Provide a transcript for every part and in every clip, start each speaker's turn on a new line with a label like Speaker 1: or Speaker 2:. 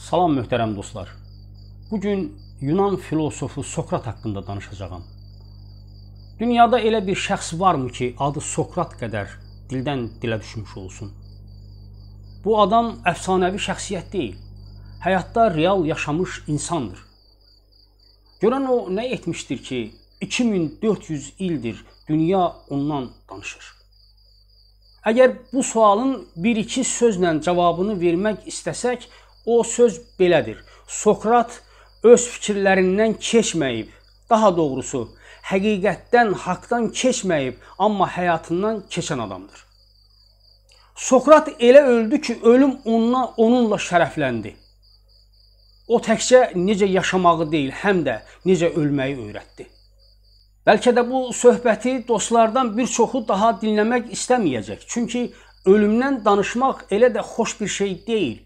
Speaker 1: Salam möhtərəm dostlar. Bu gün Yunan filosofu Sokrat haqqında danışacağam. Dünyada elə bir şəxs varmı ki, adı Sokrat qədər dildən dilə düşmüş olsun? Bu adam əfsanəvi şəxsiyyət deyil. Həyatda real yaşamış insandır. Görən o nə etmişdir ki, 2400 ildir dünya ondan danışır. Əgər bu sualın bir-iki sözlə cavabını vermək istəsək, O söz belədir. Sokrat öz fikirlərindən keçməyib. Daha doğrusu, həqiqətdən, haqqdan keçməyib, amma həyatından keçən adamdır. Sokrat elə öldü ki, ölüm onunla, onunla şərəfləndi. O təkcə necə yaşamağı deyil, həm də necə ölməyi öyrətdi. Bəlkə də bu söhbəti dostlardan bir çoxu daha dinləmək istəməyəcək. Çünki ölümdən danışmaq elə də xoş bir şey deyil.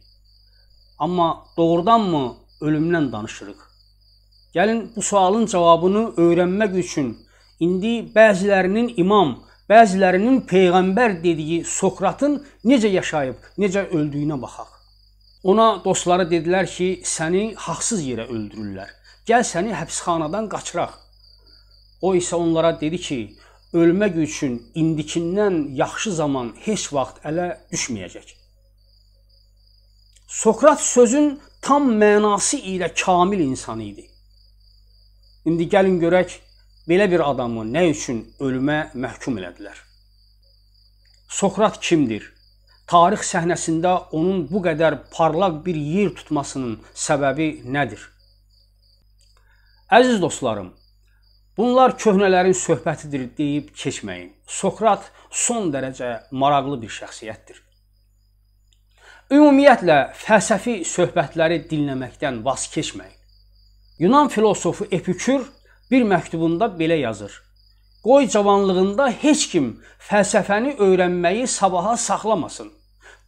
Speaker 1: Amma doğrudanmı ölümdən danışırıq? Gəlin bu sualın cavabını öyrənmək üçün indi bəzilərinin imam, bəzilərinin peyğəmbər dediyi Sokratın necə yaşayıb, necə öldüyünə baxaq. Ona dostları dedilər ki, səni haqsız yerə öldürürlər. Gəl səni həbsxanadan qaçıraq. O isə onlara dedi ki, ölmək üçün indikindən yaxşı zaman heç vaxt ələ düşməyəcək. Sokrat sözün tam mənası ilə kamil insan idi. İndi gəlin görək belə bir adamı nə üçün ölümə məhkum elədilər? Sokrat kimdir? Tarix səhnəsində onun bu qədər parlaq bir yer tutmasının səbəbi nədir? Əziz dostlarım, bunlar köhnələrin söhbətidir deyib keçməyin. Sokrat son dərəcə maraqlı bir şəxsiyyətdir. Ümumiyyətlə, fəlsəfi söhbətləri dinləməkdən vaz keçməyin. Yunan filosofu Epikür bir məktubunda belə yazır. Qoy cavanlığında heç kim fəlsəfəni öyrənməyi sabaha saxlamasın.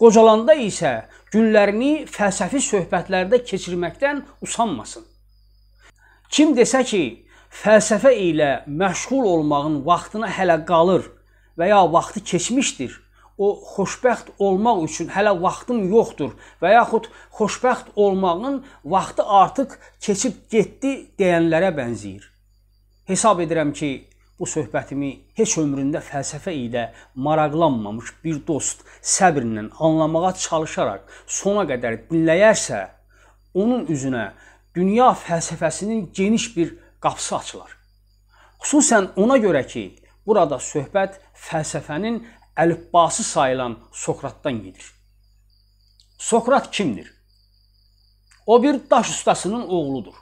Speaker 1: Qocalanda isə günlərini fəlsəfi söhbətlərdə keçirməkdən usanmasın. Kim desə ki, fəlsəfə ilə məşğul olmağın vaxtına hələ qalır və ya vaxtı keçmişdir, o xoşbəxt olmaq üçün hələ vaxtım yoxdur və yaxud xoşbəxt olmağın vaxtı artıq keçib getdi deyənlərə bənzəyir. Hesab edirəm ki, bu söhbətimi heç ömründə fəlsəfə ilə maraqlanmamış bir dost səbrlə anlamağa çalışaraq sona qədər dinləyərsə, onun üzünə dünya fəlsəfəsinin geniş bir qapısı açılar. Xüsusən ona görə ki, burada söhbət fəlsəfənin əlifbası sayılan Sokratdan gedir. Sokrat kimdir? O bir daş ustasının oğludur.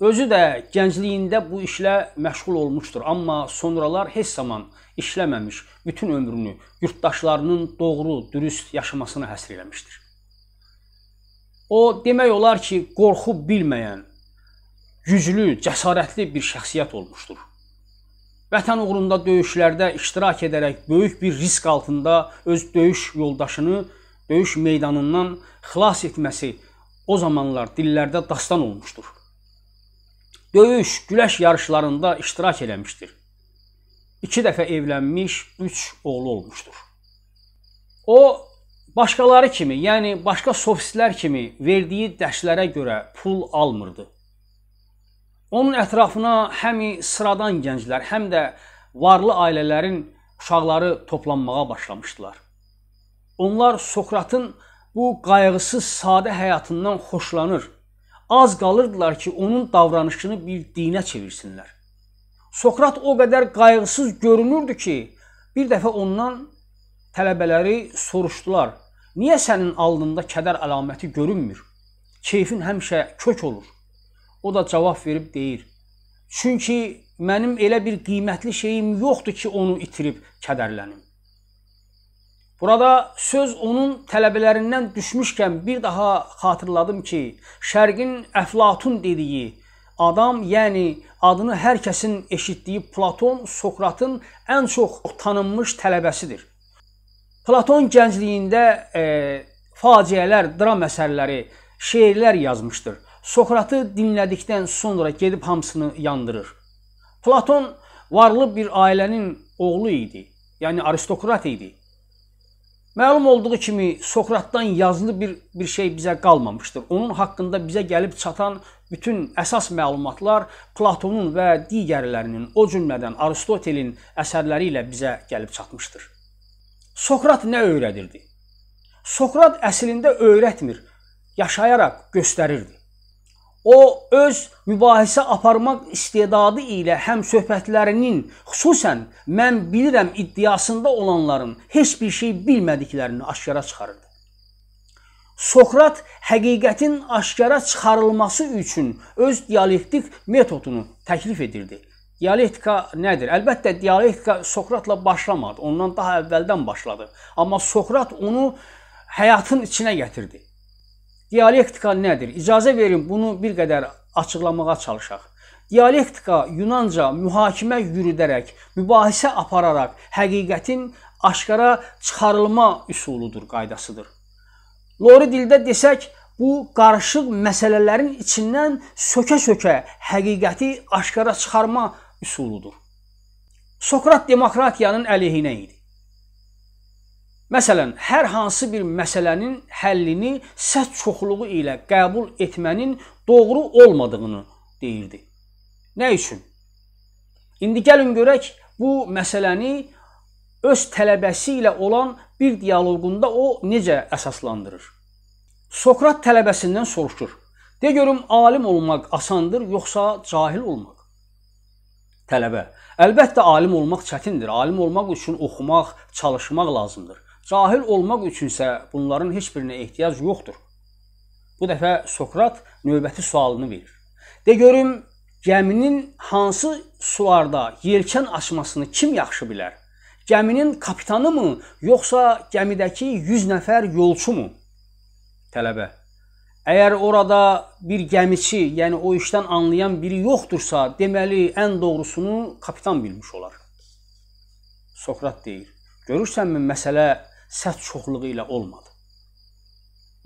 Speaker 1: Özü də gəncliyində bu işlə məşğul olmuşdur, amma sonralar heç zaman işləməmiş, bütün ömrünü yurtdaşlarının doğru, dürüst yaşamasına həsr eləmişdir. O demək olar ki, qorxu bilməyən, güclü, cəsarətli bir şəxsiyyət olmuşdur vətən uğrunda döyüşlərdə iştirak edərək böyük bir risk altında öz döyüş yoldaşını döyüş meydanından xilas etməsi o zamanlar dillərdə dastan olmuşdur. Döyüş, güləş yarışlarında iştirak eləmişdir. 2 dəfə evlənmiş, 3 oğlu olmuşdur. O başqaları kimi, yəni başqa sofistlər kimi verdiyi dərslərə görə pul almırdı. Onun ətrafına həmi sıradan gənclər, həm də varlı ailələrin uşaqları toplanmağa başlamışdılar. Onlar Sokratın bu qayğısız sadə həyatından xoşlanır. Az qalırdılar ki, onun davranışını bir dinə çevirsinlər. Sokrat o qədər qayğısız görünürdü ki, bir dəfə ondan tələbələri soruşdular: "Niyə sənin alnında kədər əlaməti görünmür? Keyfin həmişə kök olur." O da cavab verib deyir. Çünki mənim elə bir qiymətli şeyim yoxdur ki, onu itirib kədərlənim. Burada söz onun tələbələrindən düşmüşkən bir daha xatırladım ki, Şərqin Əflatun dediyi adam, yəni adını hər kəsin eşitdiyi Platon Sokratın ən çox tanınmış tələbəsidir. Platon gəncliyində e, faciələr, dram əsərləri, şeirlər yazmışdır. Sokratı dinlədikdən sonra gedib hamısını yandırır. Platon varlı bir ailənin oğlu idi. Yəni aristokrat idi. Məlum olduğu kimi Sokratdan yazılı bir bir şey bizə qalmamışdır. Onun haqqında bizə gəlib çatan bütün əsas məlumatlar Platonun və digərlərinin, o cümlədən Aristotelin əsərləri ilə bizə gəlib çatmışdır. Sokrat nə öyrədirdi? Sokrat əslində öyrətmir, yaşayaraq göstərirdi o öz mübahisə aparmaq istedadı ilə həm söhbətlərinin, xüsusən mən bilirəm iddiasında olanların heç bir şey bilmədiklərini aşkara çıxarırdı. Sokrat həqiqətin aşkara çıxarılması üçün öz dialektik metodunu təklif edirdi. Dialektika nədir? Əlbəttə dialektika Sokratla başlamadı. Ondan daha əvvəldən başladı. Amma Sokrat onu həyatın içinə gətirdi. Dialektika nədir? İcazə verin bunu bir qədər açıqlamağa çalışaq. Dialektika Yunanca mühakimə yürüdərək, mübahisə apararaq həqiqətin aşkara çıxarılma üsuludur, qaydasıdır. Lori dildə desək, bu qarışıq məsələlərin içindən sökə-sökə həqiqəti aşkara çıxarma üsuludur. Sokrat demokratiyanın əleyhinə idi. Məsələn, hər hansı bir məsələnin həllini səs çoxluğu ilə qəbul etmənin doğru olmadığını deyirdi. Nə üçün? İndi gəlin görək bu məsələni öz tələbəsi ilə olan bir dialoqunda o necə əsaslandırır. Sokrat tələbəsindən soruşur: "De görüm, alim olmaq asandır, yoxsa cahil olmaq?" Tələbə: "Əlbəttə alim olmaq çətindir. Alim olmaq üçün oxumaq, çalışmaq lazımdır. Cahil olmaq üçünsə bunların heç birinə ehtiyac yoxdur. Bu dəfə Sokrat növbəti sualını verir. De görüm, gəminin hansı sularda yelkən açmasını kim yaxşı bilər? Gəminin kapitanı mı, yoxsa gəmidəki 100 nəfər yolçu mu? Tələbə. Əgər orada bir gəmiçi, yəni o işdən anlayan biri yoxdursa, deməli ən doğrusunu kapitan bilmiş olar. Sokrat deyir: "Görürsənmi, məsələ səs çoxluğu ilə olmadı.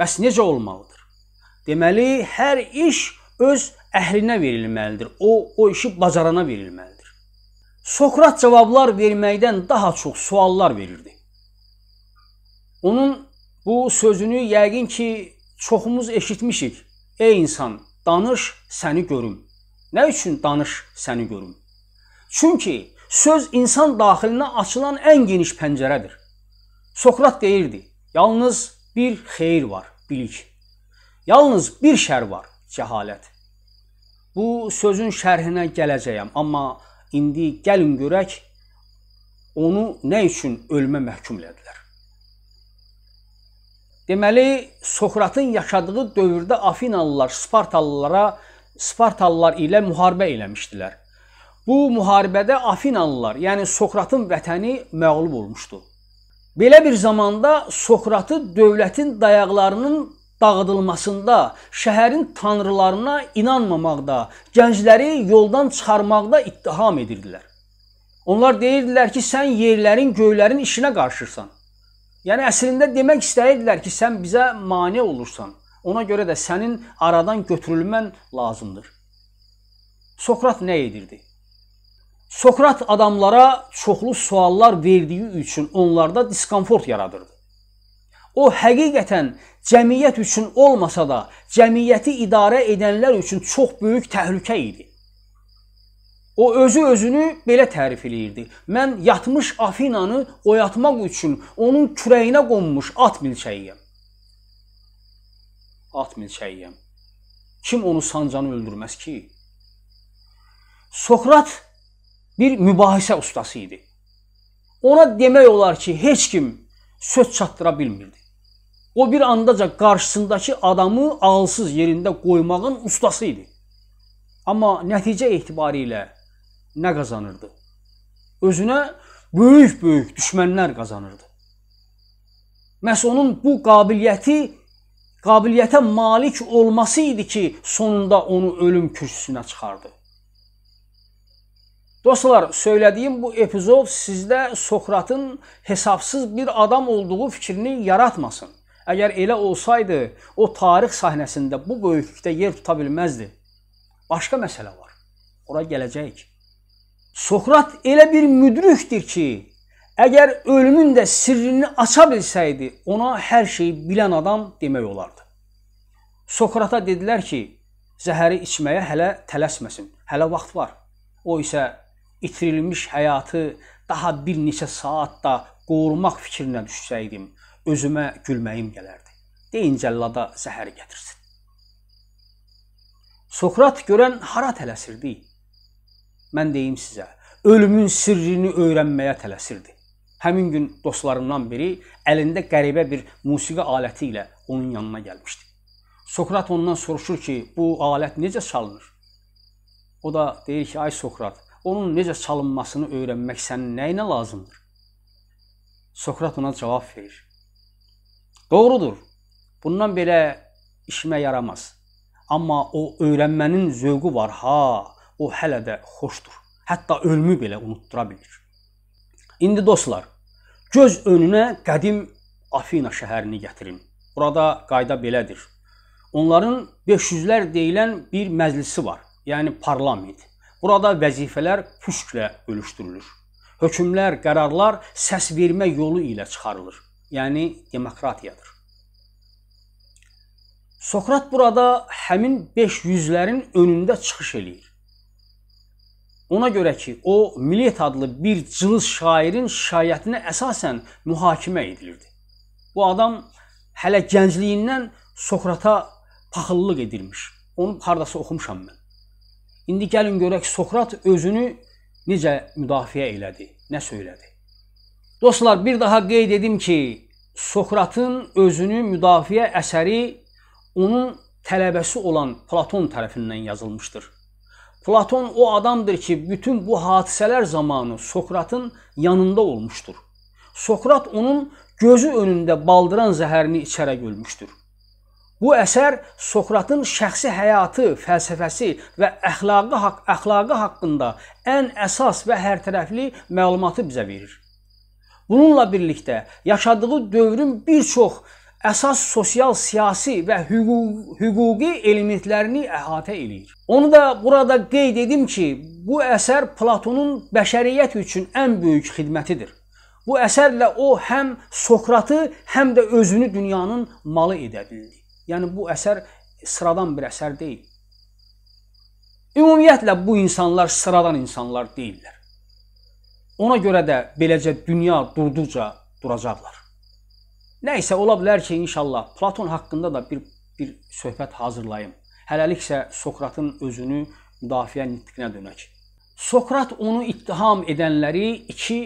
Speaker 1: Bəs necə olmalıdır? Deməli, hər iş öz əhlinə verilməlidir. O o işi bacarana verilməlidir. Sokrat cavablar verməkdən daha çox suallar verirdi. Onun bu sözünü yəqin ki çoxumuz eşitmişik. Ey insan, danış, səni görüm. Nə üçün danış, səni görüm? Çünki söz insan daxilinə açılan ən geniş pəncərədir. Sokrat deyirdi, yalnız bir xeyir var, bilik. Yalnız bir şər var, cəhalət. Bu sözün şərhinə gələcəyəm, amma indi gəlin görək onu nə üçün ölümə məhkum elədilər. Deməli, Sokratın yaşadığı dövrdə Afinalılar Spartalılara Spartalılar ilə müharibə eləmişdilər. Bu müharibədə Afinalılar, yəni Sokratın vətəni məğlub olmuşdu. Belə bir zamanda Sokratı dövlətin dayaqlarının dağıdılmasında, şəhərin tanrılarına inanmamaqda, gəncləri yoldan çıxarmaqda ittiham edirdilər. Onlar deyirdilər ki, sən yerlərin, göylərin işinə qarışırsan. Yəni əslində demək istəyirdilər ki, sən bizə mane olursan. Ona görə də sənin aradan götürülmən lazımdır. Sokrat nə edirdi? Sokrat adamlara çoxlu suallar verdiyi üçün onlarda diskomfort yaradırdı. O həqiqətən cəmiyyət üçün olmasa da, cəmiyyəti idarə edənlər üçün çox böyük təhlükə idi. O özü özünü belə tərif eləyirdi. Mən yatmış Afinanı oyatmaq üçün onun kürəyinə qonmuş at milçəyiyəm. At milçəyiyəm. Kim onu sancanı öldürməz ki? Sokrat bir mübahisə ustası idi. Ona demək olar ki, heç kim söz çatdıra bilmirdi. O bir andaca qarşısındakı adamı ağılsız yerində qoymağın ustası idi. Amma nəticə etibarı ilə nə qazanırdı? Özünə böyük-böyük düşmənlər qazanırdı. Məs onun bu qabiliyyəti qabiliyyətə malik olması idi ki, sonunda onu ölüm kürsüsünə çıxardı. Dostlar, söylədiyim bu epizod sizdə Sokratın hesabsız bir adam olduğu fikrini yaratmasın. Əgər elə olsaydı, o tarix səhnəsində bu böyüklükdə yer tuta bilməzdi. Başqa məsələ var. Ora gələcəyik. Sokrat elə bir müdrikdir ki, əgər ölümün də sirrini aça bilsəydi, ona hər şeyi bilən adam demək olardı. Sokrata dedilər ki, zəhəri içməyə hələ tələsməsin. Hələ vaxt var. O isə itirilmiş həyatı daha bir neçə saat da qorumaq fikrinə düşsəydim, özümə gülməyim gələrdi. Deyin cəllada zəhər gətirsin. Sokrat görən hara tələsirdi? Mən deyim sizə, ölümün sirrini öyrənməyə tələsirdi. Həmin gün dostlarımdan biri əlində qəribə bir musiqi aləti ilə onun yanına gəlmişdi. Sokrat ondan soruşur ki, bu alət necə çalınır? O da deyir ki, ay Sokrat, onun necə çalınmasını öyrənmək sənin nəyinə lazımdır? Sokrat ona cavab verir. Doğrudur. Bundan belə işimə yaramaz. Amma o öyrənmənin zövqü var ha, o hələ də xoşdur. Hətta ölümü belə unutdura bilir. İndi dostlar, göz önünə qədim Afina şəhərini gətirin. Burada qayda belədir. Onların 500-lər deyilən bir məclisi var, yəni parlament. Burada vəzifələr püşklə bölüşdürülür. Hökmlər, qərarlar səs vermə yolu ilə çıxarılır. Yəni demokratiyadır. Sokrat burada həmin 500-lərin önündə çıxış eləyir. Ona görə ki, o Milet adlı bir cılız şairin şayətinə əsasən mühakimə edilirdi. Bu adam hələ gəncliyindən Sokrata paxıllıq edilmiş. Onu hardasa oxumuşam mən. İndi gəlin görək Sokrat özünü necə müdafiə elədi, nə söylədi. Dostlar, bir daha qeyd edim ki, Sokratın özünü müdafiə əsəri onun tələbəsi olan Platon tərəfindən yazılmışdır. Platon o adamdır ki, bütün bu hadisələr zamanı Sokratın yanında olmuşdur. Sokrat onun gözü önündə baldıran zəhərini içərə gölmüşdür. Bu əsər Sokratın şəxsi həyatı, fəlsəfəsi və əxlaqı, haqq, əxlaqı haqqında ən əsas və hərtərəfli məlumatı bizə verir. Bununla birlikdə yaşadığı dövrün bir çox əsas sosial, siyasi və hüquq, hüquqi elementlərini əhatə eləyir. Onu da burada qeyd edim ki, bu əsər Platonun bəşəriyyət üçün ən böyük xidmətidir. Bu əsərlə o həm Sokratı, həm də özünü dünyanın malı edə bildi. Yəni bu əsər sıradan bir əsər deyil. Ümumiyyətlə bu insanlar sıradan insanlar deyillər. Ona görə də beləcə dünya durduqca duracaqlar. Nə isə ola bilər ki, inşallah Platon haqqında da bir bir söhbət hazırlayım. Hələliksə Sokratın özünü müdafiə nitqinə dönək. Sokrat onu ittiham edənləri iki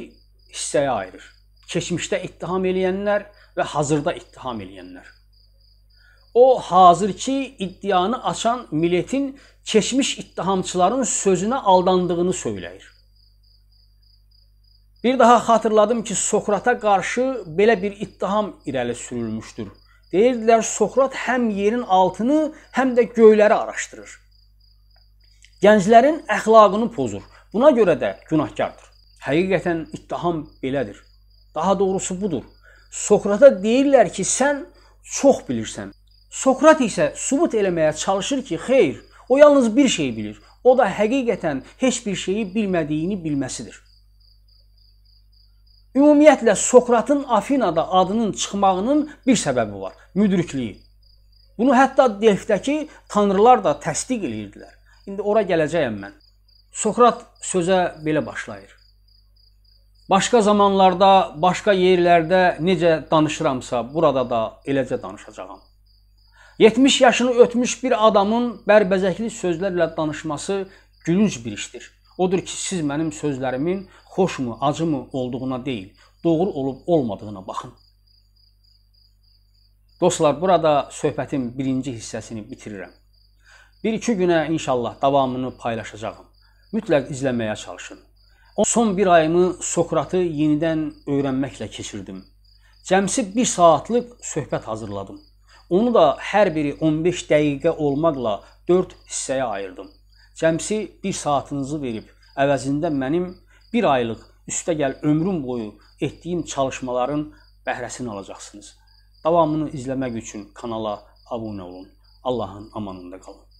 Speaker 1: hissəyə ayırır. Keçmişdə ittiham eləyənlər və hazırda ittiham eləyənlər. O hazırki iddianı açan milletin keçmiş ittihamçıların sözünə aldandığını söyləyir. Bir daha xatırladım ki, Sokrata qarşı belə bir ittiham irəli sürülmüşdür. Deyirdilər, Sokrat həm yerin altını, həm də göyləri araşdırır. Gənclərin əxlaqını pozur. Buna görə də günahkardır. Həqiqətən ittiham belədir. Daha doğrusu budur. Sokrata deyirlər ki, sən çox bilirsən. Sokrat isə sübut eləməyə çalışır ki, xeyr, o yalnız bir şey bilir. O da həqiqətən heç bir şeyi bilmədiyini bilməsidir. Ümumiyyətlə Sokratın Afinada adının çıxmağının bir səbəbi var, müdrikliyi. Bunu hətta Delfdəki tanrılar da təsdiq eləyirdilər. İndi ora gələcəyəm mən. Sokrat sözə belə başlayır. Başqa zamanlarda, başqa yerlərdə necə danışıramsa, burada da eləcə danışacağam. 70 yaşını ötmüş bir adamın bərbəzəkli sözlərlə danışması gülünc bir işdir. Odur ki, siz mənim sözlərimin xoşmu, acımı olduğuna deyil, doğru olub olmadığına baxın. Dostlar, burada söhbətin birinci hissəsini bitirirəm. Bir-iki günə inşallah davamını paylaşacağam. Mütləq izləməyə çalışın. Son bir ayımı Sokratı yenidən öyrənməklə keçirdim. Cəmsi bir saatlıq söhbət hazırladım. Onu da hər biri 15 dəqiqə olmaqla 4 hissəyə ayırdım. Cəmsi 1 saatınızı verib əvəzində mənim 1 aylıq üstəgəl ömrüm boyu etdiyim çalışmaların bəhrəsini alacaqsınız. Davamını izləmək üçün kanala abunə olun. Allahın amanında qalın.